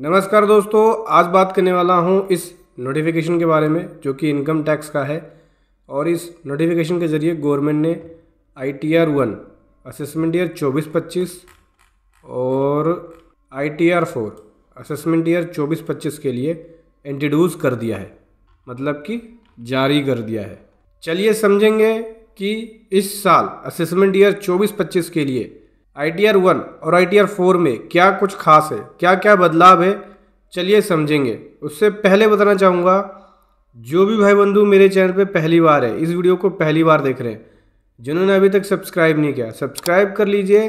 नमस्कार दोस्तों आज बात करने वाला हूं इस नोटिफिकेशन के बारे में जो कि इनकम टैक्स का है और इस नोटिफिकेशन के ज़रिए गवर्नमेंट ने I T R one assessment year चौबीस पच्चीस और I T R four assessment year चौबीस पच्चीस के लिए इंट्रोड्यूस कर दिया है मतलब कि जारी कर दिया है चलिए समझेंगे कि इस साल असेसमेंट ईयर चौबीस पच्चीस के लिए आई टी वन और आई टी फोर में क्या कुछ खास है क्या क्या बदलाव है चलिए समझेंगे उससे पहले बताना चाहूँगा जो भी भाई बंधु मेरे चैनल पे पहली बार है इस वीडियो को पहली बार देख रहे हैं जिन्होंने अभी तक सब्सक्राइब नहीं किया सब्सक्राइब कर लीजिए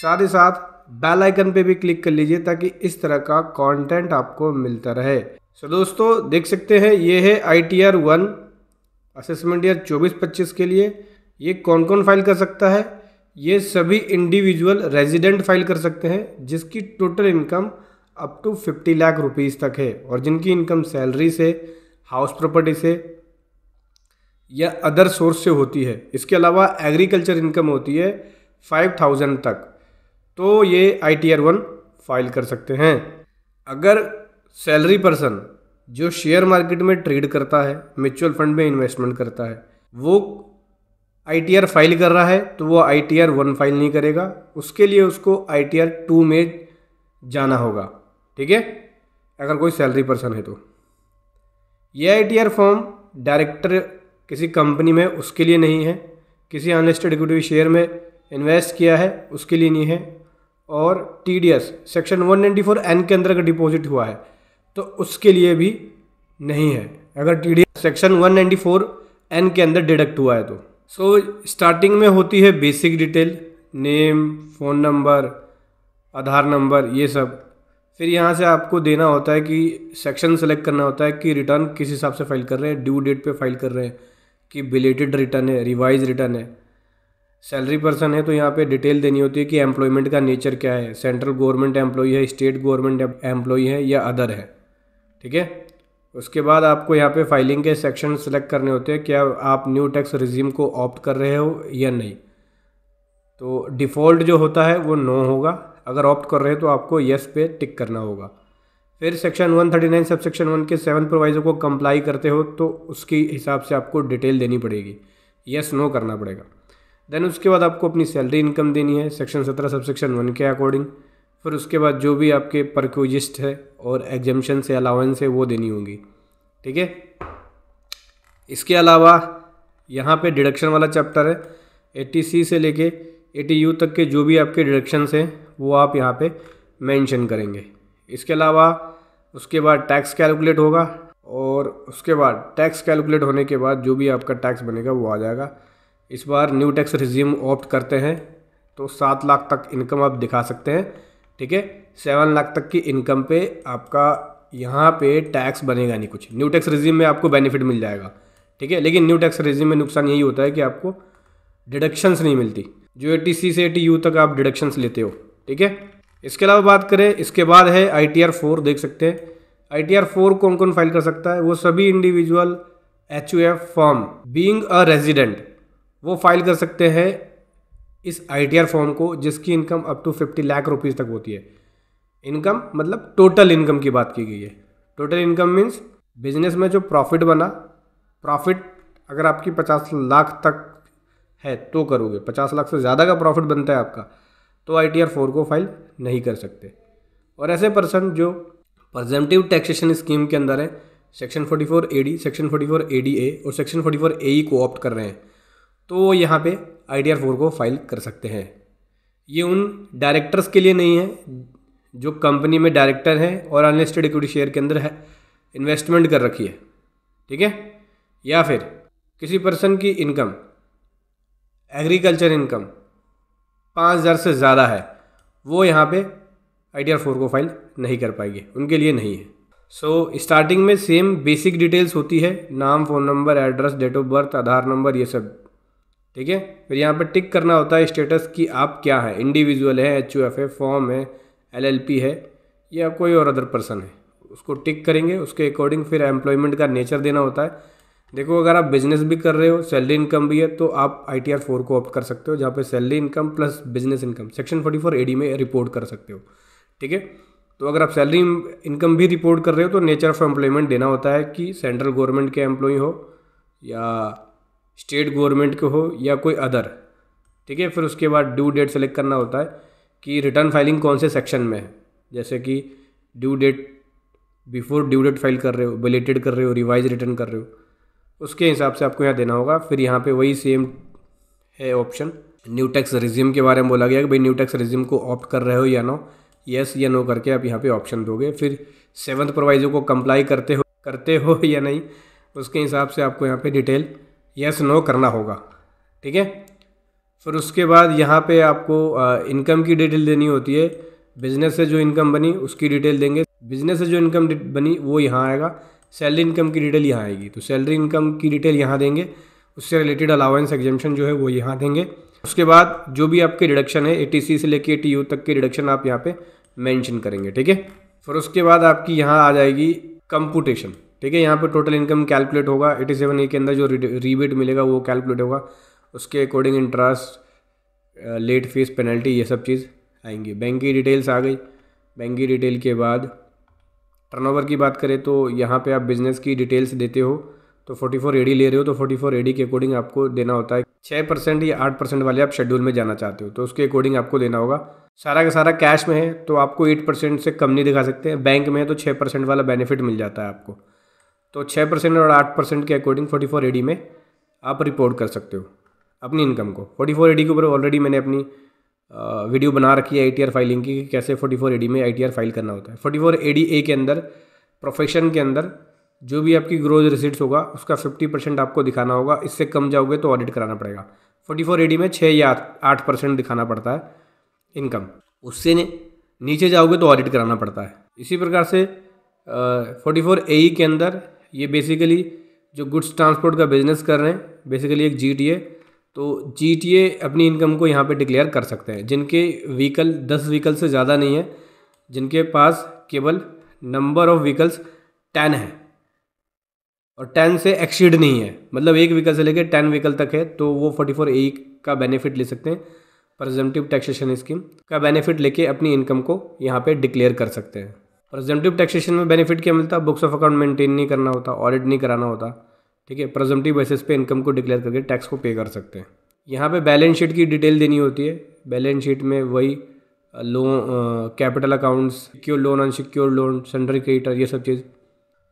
साथ ही साथ बेल आइकन पे भी क्लिक कर लीजिए ताकि इस तरह का कंटेंट आपको मिलता रहे सो so दोस्तों देख सकते हैं ये है I T R one assessment year चौबीस पच्चीस के लिए ये कौन कौन फाइल कर सकता है ये सभी इंडिविजुअल रेजिडेंट फाइल कर सकते हैं जिसकी total income up to fifty lakh rupees तक है और जिनकी इनकम सैलरी से हाउस प्रॉपर्टी से या अदर सोर्स से होती है इसके अलावा एग्रीकल्चर इनकम होती है फाइव थाउजेंड तक तो ये I T R one file कर सकते हैं अगर सैलरी पर्सन जो शेयर मार्केट में ट्रेड करता है म्यूचुअल फंड में इन्वेस्टमेंट करता है वो आई फाइल कर रहा है तो वो आई टी वन फाइल नहीं करेगा उसके लिए उसको आई टी टू में जाना होगा ठीक है अगर कोई सैलरी पर्सन है तो ये आई टी फॉर्म डायरेक्टर किसी कंपनी में उसके लिए नहीं है किसी अनलिस्टेड इक्विटी शेयर में इन्वेस्ट किया है उसके लिए नहीं है और T D S section one ninety four N के अंदर अगर डिपॉजिट हुआ है तो उसके लिए भी नहीं है अगर T D section one ninety four N के अंदर डिडक्ट हुआ है तो सो so, स्टार्टिंग में होती है basic detail name phone number Aadhaar number ये सब फिर यहाँ से आपको देना होता है कि सेक्शन सेलेक्ट करना होता है कि रिटर्न किस हिसाब से फाइल कर रहे हैं ड्यू डेट पे फाइल कर रहे हैं कि बिलेटेड रिटर्न है रिवाइज रिटर्न है सैलरी पर्सन है तो यहाँ पे डिटेल देनी होती है कि एम्प्लॉयमेंट का नेचर क्या है सेंट्रल गवर्नमेंट एम्प्लॉई है स्टेट गवर्नमेंट एम्प्लॉई है या अदर है ठीक है उसके बाद आपको यहाँ पे फाइलिंग के सेक्शन सेलेक्ट करने होते हैं क्या आप न्यू टैक्स रिज्यूम को ऑप्ट कर रहे हो या नहीं तो डिफ़ॉल्ट जो होता है वो नो होगा अगर ऑप्ट कर रहे हो तो आपको यस पे टिक करना होगा फिर सेक्शन 139 सब सेक्शन वन के सेवन प्रोवाइजर को कंप्लाई करते हो तो उसके हिसाब से आपको डिटेल देनी पड़ेगी येस नो करना पड़ेगा देन उसके बाद आपको अपनी सैलरी इनकम देनी है सेक्शन सत्रह सब सेक्शन वन के अकॉर्डिंग फिर उसके बाद जो भी आपके परक्विजिस्ट है और एग्जामेशन से अलाउंस है वो देनी होगी ठीक है इसके अलावा यहाँ पे डिडक्शन वाला चैप्टर है एटी सी से लेके एटी यू तक के जो भी आपके डिडक्शंस हैं वो आप यहाँ पे मेंशन करेंगे इसके अलावा उसके बाद टैक्स कैलकुलेट होगा और उसके बाद टैक्स कैलकुलेट होने के बाद जो भी आपका टैक्स बनेगा वो आ जाएगा इस बार न्यू टैक्स रिज्यूम ऑप्ट करते हैं तो सात लाख तक इनकम आप दिखा सकते हैं ठीक है सेवन लाख तक की इनकम पे आपका यहाँ पे टैक्स बनेगा नहीं कुछ न्यू टैक्स रिजीम में आपको बेनिफिट मिल जाएगा ठीक है लेकिन न्यू टैक्स रिजीम में नुकसान यही होता है कि आपको डिडक्शंस नहीं मिलती जो टी सी से ए यू तक आप डिडक्शंस लेते हो ठीक है इसके अलावा बात करें इसके बाद है आई टी आर फोर देख सकते हैं आई टी आर फोर कौन कौन फाइल कर सकता है वो सभी individual H U F firm being a resident वो फाइल कर सकते हैं इस आई फॉर्म को जिसकी income up to fifty lakh rupees तक होती है इनकम मतलब टोटल इनकम की बात की गई है टोटल इनकम मीन्स बिजनेस में जो प्रॉफिट बना प्रॉफिट अगर आपकी पचास लाख तक है तो करोगे पचास लाख से ज़्यादा का प्रॉफिट बनता है आपका तो आई टी आर फोर को फाइल नहीं कर सकते और ऐसे पर्सन जो प्रजेंटिव टैक्सेशन स्कीम के अंदर है section forty four A D section forty four A D A और सेक्शन फोर्टी ए ई को ऑप्ट कर रहे हैं तो यहाँ पे आई डी आर फोर को फाइल कर सकते हैं ये उन डायरेक्टर्स के लिए नहीं है जो कंपनी में डायरेक्टर हैं और अनलिस्टेड इक्विटी शेयर के अंदर है इन्वेस्टमेंट कर रखी है ठीक है या फिर किसी पर्सन की इनकम एग्रीकल्चर इनकम पाँच हज़ार से ज़्यादा है वो यहाँ पे आई टी आर फोर को फाइल नहीं कर पाएंगे उनके लिए नहीं है सो so, स्टार्टिंग में सेम बेसिक डिटेल्स होती है नाम phone number address date of birth Aadhaar number ये सब ठीक है फिर यहाँ पर टिक करना होता है स्टेटस कि आप क्या हैं इंडिविजुअल है एच यू एफ है फॉर्म है एल एल पी है या कोई और अदर पर्सन है उसको टिक करेंगे उसके अकॉर्डिंग फिर एम्प्लॉयमेंट का नेचर देना होता है देखो अगर आप बिजनेस भी कर रहे हो सैलरी इनकम भी है तो आप आई टी आर फोर को ऑप्ट कर सकते हो जहाँ पे salary income plus business income section forty four A D में रिपोर्ट कर सकते हो ठीक है तो अगर आप सैलरी इनकम भी रिपोर्ट कर रहे हो तो नेचर ऑफ एम्प्लॉयमेंट देना होता है कि सेंट्रल गवर्नमेंट के एम्प्लॉय हो या स्टेट गवर्नमेंट के हो या कोई अदर ठीक है फिर उसके बाद ड्यू डेट सेलेक्ट करना होता है कि रिटर्न फाइलिंग कौन से सेक्शन में है जैसे कि due date before due date file कर रहे हो बिलेटेड कर रहे हो रिवाइज रिटर्न कर रहे हो उसके हिसाब से आपको यहाँ देना होगा फिर यहाँ पे वही सेम है ऑप्शन न्यू टैक्स रिज्यूम के बारे में बोला गया कि भाई न्यू टैक्स रिज्यूम को ऑप्ट कर रहे हो या नो येस या नो करके आप यहाँ पे ऑप्शन दोगे फिर सेवन्थ प्रोवाइजर को कंप्लाई करते हो करते हो या नहीं उसके हिसाब से आपको यहाँ पे डिटेल यस नो करना होगा ठीक है फिर उसके बाद यहाँ पे आपको इनकम की डिटेल देनी होती है बिजनेस से जो इनकम बनी उसकी डिटेल देंगे बिजनेस से जो इनकम बनी वो यहाँ आएगा सैलरी इनकम की डिटेल यहाँ आएगी तो सैलरी इनकम की डिटेल यहाँ देंगे उससे रिलेटेड अलाउंस एग्जामेशन जो है वो यहाँ देंगे उसके बाद जो भी आपके डिडक्शन है ए से लेके टी तक के डिडक्शन आप यहाँ पर मैंशन करेंगे ठीक है फिर उसके बाद आपकी यहाँ आ जाएगी कंपूटेशन ठीक है यहाँ पे टोटल इनकम कैलकुलेट होगा एटी सेवन ए के अंदर जो रीबेट मिलेगा वो कैलकुलेट होगा उसके according interest late fee penalty ये सब चीज़ आएंगी बैंक की डिटेल्स आ गई बैंक की डिटेल के बाद टर्नओवर की बात करें तो यहाँ पे आप बिजनेस की डिटेल्स देते हो तो 44 फोर ले रहे हो तो 44 फोर के अकॉर्डिंग आपको देना होता है छः परसेंट या आठ परसेंट वाले आप शेड्यूल में जाना चाहते हो तो उसके अकॉर्डिंग आपको देना होगा सारा का सारा कैश में है तो आपको एट परसेंट से कम नहीं दिखा सकते बैंक में है तो छः परसेंट वाला बेनिफिट मिल जाता है आपको तो छः परसेंट और आठ परसेंट के अकॉर्डिंग फोर्टी फोर एडी में आप रिपोर्ट कर सकते हो अपनी इनकम को फोर्टी फोर एडी के ऊपर ऑलरेडी मैंने अपनी वीडियो बना रखी है आई फाइलिंग की कि कैसे फोर्टी फोर एडी में आई फाइल करना होता है फोर्टी फोर एडी ए के अंदर प्रोफेशन के अंदर जो भी आपकी ग्रोथ रिसिट्स होगा उसका फिफ्टी परसेंट आपको दिखाना होगा इससे कम जाओगे तो ऑडिट कराना पड़ेगा फोर्टी फोर एडी में छः या आठ परसेंट दिखाना पड़ता है इनकम उससे नीचे जाओगे तो ऑडिट कराना पड़ता है इसी प्रकार से फोर्टी फोर ए के अंदर ये बेसिकली जो गुड्स ट्रांसपोर्ट का बिजनेस कर रहे हैं बेसिकली एक जी टी ए तो जी टी ए अपनी इनकम को यहाँ पे डिक्लेयर कर सकते हैं जिनके व्हीकल दस व्हीकल से ज़्यादा नहीं है जिनके पास केवल नंबर ऑफ व्हीकल्स टेन है और टेन से एक्सीड नहीं है मतलब एक व्हीकल से लेकर टेन व्हीकल तक है तो वो फोर्टी फोर ए का बेनिफिट ले सकते हैं प्रजेंटिव टैक्सेशन स्कीम का बेनिफिट लेके अपनी इनकम को यहाँ पे डिक्लेयर कर सकते हैं प्रजेंटिव टैक्सेशन में बेनिफिट क्या मिलता है बुक्स ऑफ अकाउंट मेंटेन नहीं करना होता ऑडिट नहीं कराना होता ठीक है प्रजेंटिव बेसिस पे इनकम को डिक्लेयर करके टैक्स को पे कर सकते हैं यहाँ पे बैलेंस शीट की डिटेल देनी होती है बैलेंस शीट में वही loan capital accounts secure loan unsecure loan sundry creditor ये सब चीज़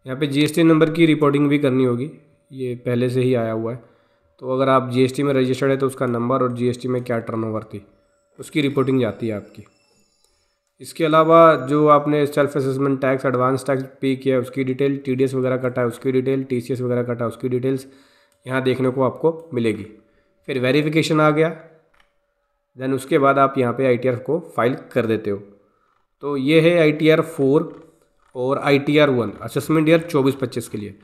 यहाँ पे जीएसटी नंबर की रिपोर्टिंग भी करनी होगी ये पहले से ही आया हुआ है तो अगर आप जीएसटी में रजिस्टर्ड है तो उसका नंबर और जीएसटी में क्या टर्नओवर थी उसकी रिपोर्टिंग जाती है आपकी इसके अलावा जो आपने self assessment tax advance tax pay किया उसकी डिटेल टी वगैरह कटा है उसकी डिटेल टी वगैरह कटा उसकी डिटेल्स यहाँ देखने को आपको मिलेगी फिर वेरिफिकेशन आ गया देन उसके बाद आप यहाँ पे आई को फाइल कर देते हो तो ये है आई टी आर फोर और I T R one assessment year चौबीस पच्चीस के लिए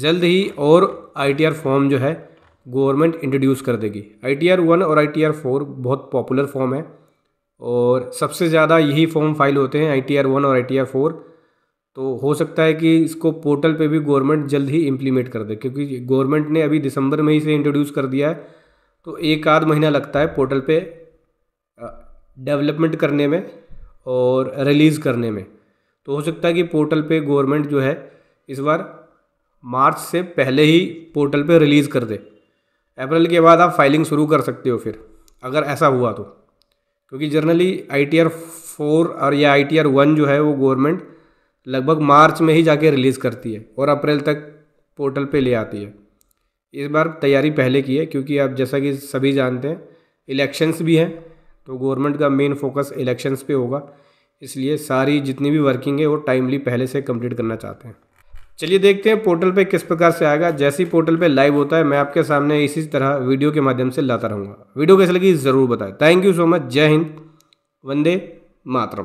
जल्द ही और आई टी आर फॉर्म जो है गवर्नमेंट इंट्रोड्यूस कर देगी आई टी आर वन और आई टी आर फोर बहुत पॉपुलर फॉर्म है और सबसे ज़्यादा यही फॉर्म फाइल होते हैं आई टी आर वन और आई टी आर फोर तो हो सकता है कि इसको पोर्टल पे भी गवर्नमेंट जल्द ही इम्प्लीमेंट कर दे क्योंकि गवर्नमेंट ने अभी दिसंबर में ही इसे इंट्रोड्यूस कर दिया है तो एक आध महीना लगता है पोर्टल पे डेवलपमेंट करने में और रिलीज़ करने में तो हो सकता है कि पोर्टल पे गवर्नमेंट जो है इस बार मार्च से पहले ही पोर्टल पे रिलीज़ कर दे अप्रैल के बाद आप फाइलिंग शुरू कर सकते हो फिर अगर ऐसा हुआ तो क्योंकि generally I T R four और या आई टी आर वन जो है वो गवर्नमेंट लगभग मार्च में ही जाके रिलीज़ करती है और अप्रैल तक पोर्टल पे ले आती है इस बार तैयारी पहले की है क्योंकि आप जैसा कि सभी जानते हैं इलेक्शंस भी हैं तो गवर्नमेंट का मेन फोकस इलेक्शंस पे होगा इसलिए सारी जितनी भी वर्किंग है वो टाइमली पहले से कंप्लीट करना चाहते हैं चलिए देखते हैं पोर्टल पे किस प्रकार से आएगा जैसे ही पोर्टल पे लाइव होता है मैं आपके सामने इसी तरह वीडियो के माध्यम से लाता रहूँगा वीडियो कैसे लगी ज़रूर बताएं थैंक यू सो मच जय हिंद वंदे मातरम